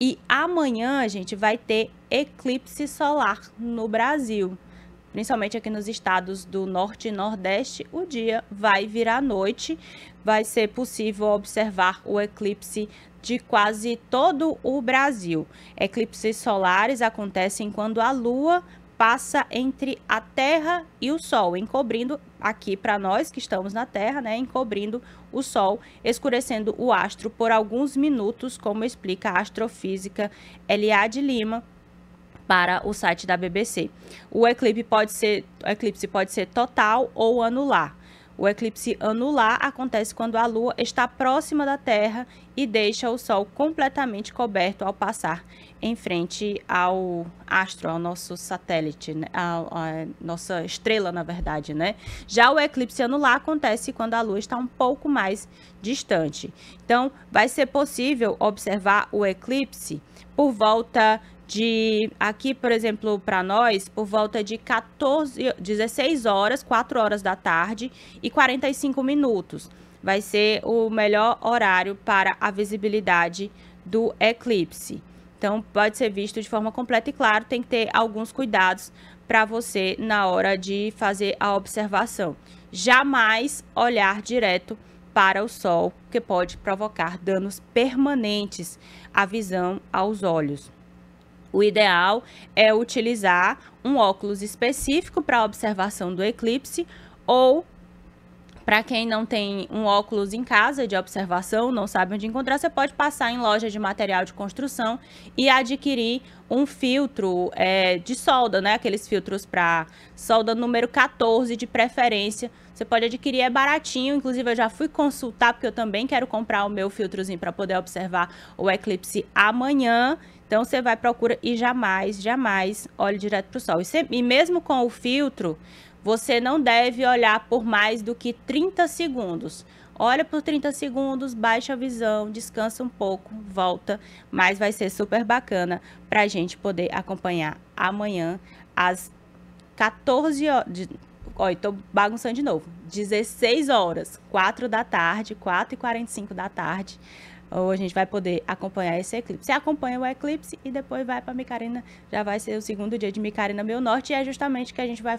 E amanhã, a gente, vai ter eclipse solar no Brasil. Principalmente aqui nos estados do norte e nordeste, o dia vai virar noite. Vai ser possível observar o eclipse de quase todo o Brasil. Eclipses solares acontecem quando a Lua passa entre a Terra e o Sol, encobrindo aqui para nós que estamos na Terra, né, encobrindo o Sol, escurecendo o astro por alguns minutos, como explica a astrofísica Eliade Lima, para o site da BBC. O eclipse pode ser, o eclipse pode ser total ou anular. O eclipse anular acontece quando a Lua está próxima da Terra e deixa o Sol completamente coberto ao passar em frente ao astro, ao nosso satélite, à né? nossa estrela, na verdade, né? Já o eclipse anular acontece quando a Lua está um pouco mais distante. Então, vai ser possível observar o eclipse por volta de aqui, por exemplo, para nós, por volta de 14, 16 horas, 4 horas da tarde e 45 minutos. Vai ser o melhor horário para a visibilidade do eclipse. Então, pode ser visto de forma completa e claro, tem que ter alguns cuidados para você na hora de fazer a observação. Jamais olhar direto para o sol, que pode provocar danos permanentes à visão aos olhos. O ideal é utilizar um óculos específico para observação do eclipse ou para quem não tem um óculos em casa de observação, não sabe onde encontrar, você pode passar em loja de material de construção e adquirir um filtro é, de solda, né? Aqueles filtros para solda número 14 de preferência. Você pode adquirir, é baratinho. Inclusive, eu já fui consultar, porque eu também quero comprar o meu filtrozinho para poder observar o eclipse amanhã. Então, você vai, procura e jamais, jamais olhe direto para o sol. E, se, e mesmo com o filtro, você não deve olhar por mais do que 30 segundos. Olha por 30 segundos, baixa a visão, descansa um pouco, volta, mas vai ser super bacana para a gente poder acompanhar amanhã às 14 horas. Olha, estou bagunçando de novo. 16 horas, 4 da tarde, 4 e 45 da tarde. Ou a gente vai poder acompanhar esse eclipse. Você acompanha o eclipse e depois vai para Micarina. Já vai ser o segundo dia de Micarina meu Norte. E é justamente que a gente vai